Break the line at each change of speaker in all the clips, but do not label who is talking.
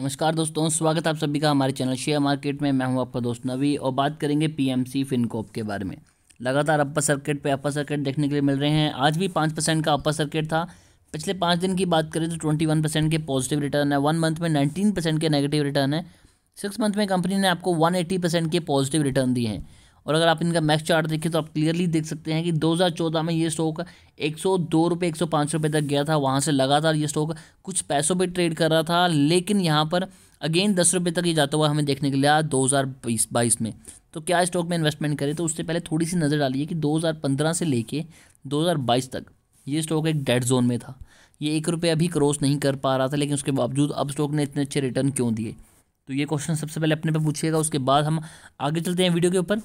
नमस्कार दोस्तों स्वागत आप सभी का हमारे चैनल शेयर मार्केट में मैं हूं आपका दोस्त नवी और बात करेंगे पीएमसी फिनकॉप के बारे में लगातार अपर सर्किट पे अपर सर्किट देखने के लिए मिल रहे हैं आज भी पाँच परसेंट का अपर सर्किट था पिछले पाँच दिन की बात करें तो ट्वेंटी वन परसेंट के पॉजिटिव रिटर्न है वन मंथ में नाइनटीन परसेंट के नेगेटिव रिटर्न है सिक्स मंथ में कंपनी ने आपको वन परसेंट के पॉजिटिव रिटर्न दिए हैं और अगर आप इनका मैक्स चार्ट देखें तो आप क्लियरली देख सकते हैं कि 2014 में ये स्टॉक एक सौ दो रुपये एक सौ पाँच रुपये तक गया था वहाँ से लगातार ये स्टॉक कुछ पैसों पे ट्रेड कर रहा था लेकिन यहाँ पर अगेन दस रुपये तक ही जाता हुआ हमें देखने के लिए दो हज़ार बीस बाईस में तो क्या स्टॉक में इन्वेस्टमेंट करें तो उससे पहले थोड़ी सी नज़र डालिए कि दो हज़ार पंद्रह से लेके दो हज़ार बाईस तक ये स्टॉक एक डेड जोन में था ये एक रुपये अभी क्रॉस नहीं कर पा रहा था लेकिन उसके बावजूद अब स्टॉक ने इतने अच्छे रिटर्न क्यों दिए तो ये क्वेश्चन सबसे पहले अपने पे पूछिएगा उसके बाद हम आगे चलते हैं वीडियो के ऊपर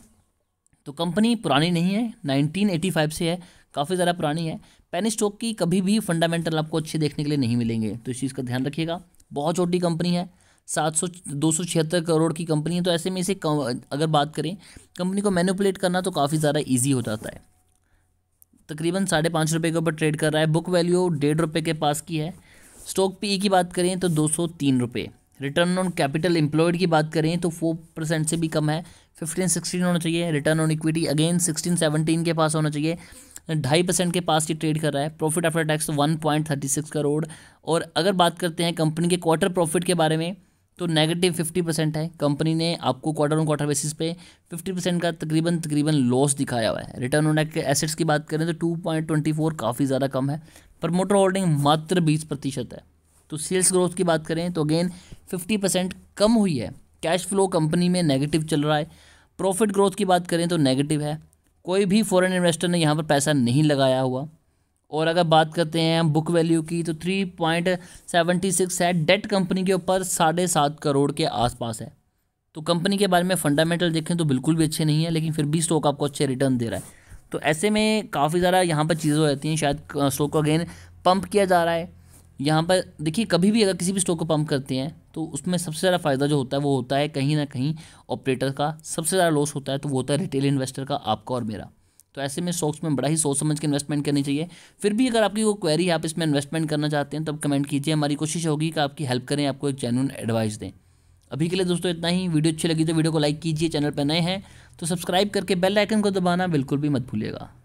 तो कंपनी पुरानी नहीं है 1985 से है काफ़ी ज़्यादा पुरानी है पेनी स्टॉक की कभी भी फंडामेंटल आपको अच्छे देखने के लिए नहीं मिलेंगे तो इस चीज़ का ध्यान रखिएगा बहुत छोटी कंपनी है सात सौ दो सौ छिहत्तर करोड़ की कंपनी है तो ऐसे में इसे अगर बात करें कंपनी को मैनिपुलेट करना तो काफ़ी ज़्यादा ईजी हो जाता है तकरीबन साढ़े पाँच रुपये के ऊपर ट्रेड कर रहा है बुक वैल्यू डेढ़ रुपये के पास की है स्टॉक पी e की बात करें तो दो सौ तीन रुपये रिटर्न ऑन कैपिटल एम्प्लॉयड की बात करें तो फोर परसेंट से भी कम है फिफ्टीन सिक्सटीन होना चाहिए return on equity again sixteen seventeen के पास होना चाहिए ढाई परसेंट के पास ये ट्रेड कर रहा है profit after tax one point thirty six crore और अगर बात करते हैं कंपनी के क्वार्टर प्रॉफिट के बारे में तो नेगेटिव फिफ्टी परसेंट है कंपनी ने आपको क्वार्टर ऑन क्वार्टर बेसिस पे फिफ्टी परसेंट का तकरीबन तकरीबन लॉस दिखाया हुआ है रिटर्न ऑन एसेट्स की बात करें तो टू पॉइंट ट्वेंटी फोर काफ़ी ज़्यादा कम है प्रमोटर होल्डिंग मात्र बीस प्रतिशत है तो सेल्स ग्रोथ की बात करें तो अगेन फिफ्टी परसेंट कम हुई है कैश फ्लो कंपनी में नेगेटिव चल रहा है प्रॉफिट ग्रोथ की बात करें तो नेगेटिव है कोई भी फॉरेन इन्वेस्टर ने यहाँ पर पैसा नहीं लगाया हुआ और अगर बात करते हैं हम बुक वैल्यू की तो थ्री पॉइंट सेवेंटी सिक्स है डेट कंपनी के ऊपर साढ़े सात करोड़ के आसपास है तो कंपनी के बारे में फंडामेंटल देखें तो बिल्कुल भी अच्छे नहीं है लेकिन फिर भी स्टॉक आपको अच्छे रिटर्न दे रहा है तो ऐसे में काफ़ी ज़्यादा यहाँ पर चीज़ें हो जाती हैं शायद स्टॉक को अगेन पंप किया जा रहा है यहाँ पर देखिए कभी भी अगर किसी भी स्टॉक को पंप करते हैं तो उसमें सबसे ज़्यादा फ़ायदा जो होता है वो होता है कहीं ना कहीं ऑपरेटर का सबसे ज़्यादा लॉस होता है तो वो होता है रिटेल इन्वेस्टर का आपका और मेरा तो ऐसे में स्टॉक्स में बड़ा ही सोच समझ के इन्वेस्टमेंट करनी चाहिए फिर भी अगर आपकी कोई क्वेरी आप इसमें इन्वेस्टमेंट करना चाहते हैं तब कमेंट कीजिए हमारी कोशिश होगी कि आपकी हेल्प करें आपको एक जेनुअन एडवाइस दें अभी के लिए दोस्तों इतना ही वीडियो अच्छी लगी तो वीडियो को लाइक कीजिए चैनल पर नए हैं तो सब्सक्राइब करके बेल आइकन को दबाना बिल्कुल भी मत भूलिएगा